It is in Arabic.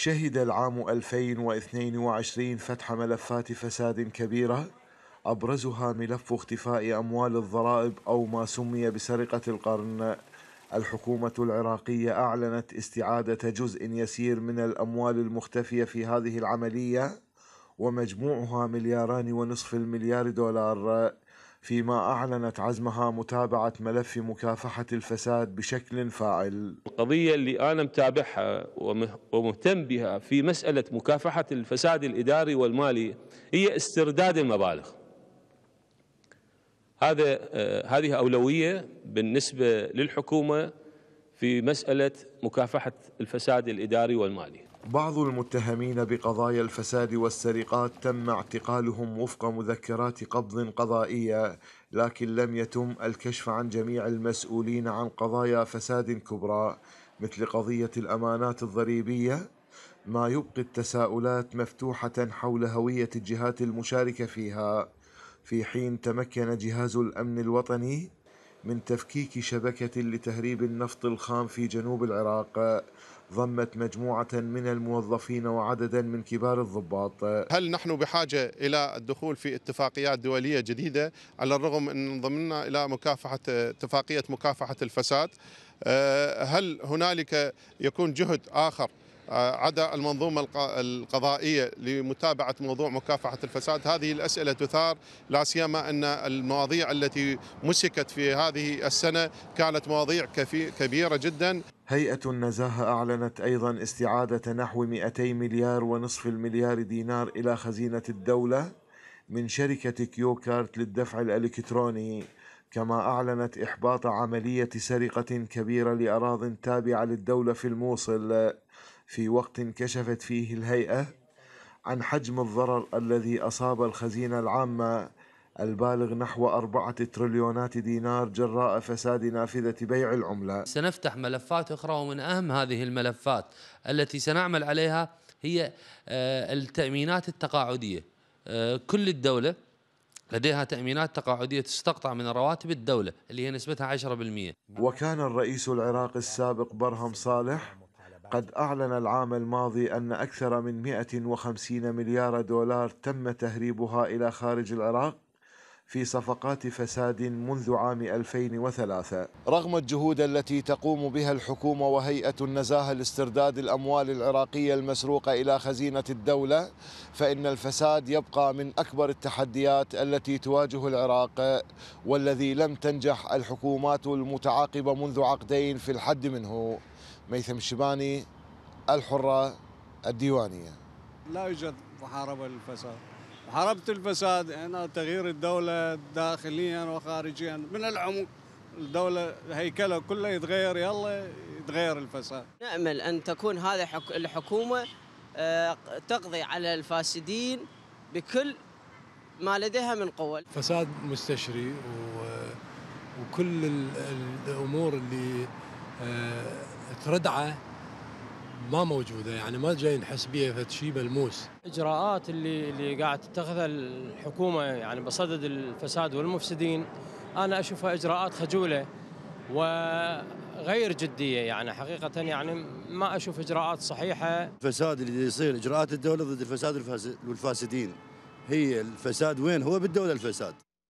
شهد العام 2022 فتح ملفات فساد كبيرة أبرزها ملف اختفاء أموال الضرائب أو ما سمي بسرقة القرن الحكومة العراقية أعلنت استعادة جزء يسير من الأموال المختفية في هذه العملية ومجموعها ملياران ونصف المليار دولار فيما أعلنت عزمها متابعة ملف مكافحة الفساد بشكل فاعل القضية اللي أنا متابعها ومهتم بها في مسألة مكافحة الفساد الإداري والمالي هي استرداد المبالغ هذا آه، هذه أولوية بالنسبة للحكومة في مسألة مكافحة الفساد الإداري والمالي بعض المتهمين بقضايا الفساد والسرقات تم اعتقالهم وفق مذكرات قبض قضائية لكن لم يتم الكشف عن جميع المسؤولين عن قضايا فساد كبرى مثل قضية الأمانات الضريبية ما يبقي التساؤلات مفتوحة حول هوية الجهات المشاركة فيها في حين تمكن جهاز الأمن الوطني من تفكيك شبكة لتهريب النفط الخام في جنوب العراق ضمت مجموعة من الموظفين وعددا من كبار الضباط هل نحن بحاجة إلى الدخول في اتفاقيات دولية جديدة على الرغم أن ضمننا إلى مكافحة اتفاقية مكافحة الفساد آه، هل هنالك يكون جهد آخر آه، عدا المنظومة القضائية لمتابعة موضوع مكافحة الفساد هذه الأسئلة تثار لا سيما أن المواضيع التي مسكت في هذه السنة كانت مواضيع كبيرة جدا هيئة النزاهة أعلنت أيضا استعادة نحو 200 مليار ونصف المليار دينار إلى خزينة الدولة من شركة كيوكارت للدفع الإلكتروني كما أعلنت إحباط عملية سرقة كبيرة لأراض تابعة للدولة في الموصل في وقت كشفت فيه الهيئة عن حجم الضرر الذي أصاب الخزينة العامة البالغ نحو أربعة تريليونات دينار جراء فساد نافذة بيع العملة سنفتح ملفات أخرى ومن أهم هذه الملفات التي سنعمل عليها هي آه، التأمينات التقاعدية آه، كل الدولة لديها تأمينات تقاعدية تستقطع من رواتب الدولة اللي هي نسبتها 10% وكان الرئيس العراقي السابق برهم صالح قد أعلن العام الماضي أن أكثر من 150 مليار دولار تم تهريبها إلى خارج العراق في صفقات فساد منذ عام 2003 رغم الجهود التي تقوم بها الحكومة وهيئة النزاهة لاسترداد الأموال العراقية المسروقة إلى خزينة الدولة فإن الفساد يبقى من أكبر التحديات التي تواجه العراق والذي لم تنجح الحكومات المتعاقبة منذ عقدين في الحد منه ميثم الشباني الحرة الديوانية لا يوجد محاربة للفساد محاربة الفساد هنا تغيير الدولة داخليا وخارجيا من العمق الدولة هيكلها كلها يتغير يلا يتغير الفساد نأمل أن تكون هذه الحكومة آه، تقضي على الفاسدين بكل ما لديها من قوة فساد مستشري وكل الأمور اللي آه، تردعه ما موجوده يعني ما جاي نحس بيها شيء ملموس. الاجراءات اللي اللي قاعد تتخذها الحكومه يعني بصدد الفساد والمفسدين انا اشوفها اجراءات خجوله وغير جديه يعني حقيقه يعني ما اشوف اجراءات صحيحه. الفساد اللي يصير اجراءات الدوله ضد الفساد والفاسدين هي الفساد وين هو بالدوله الفساد.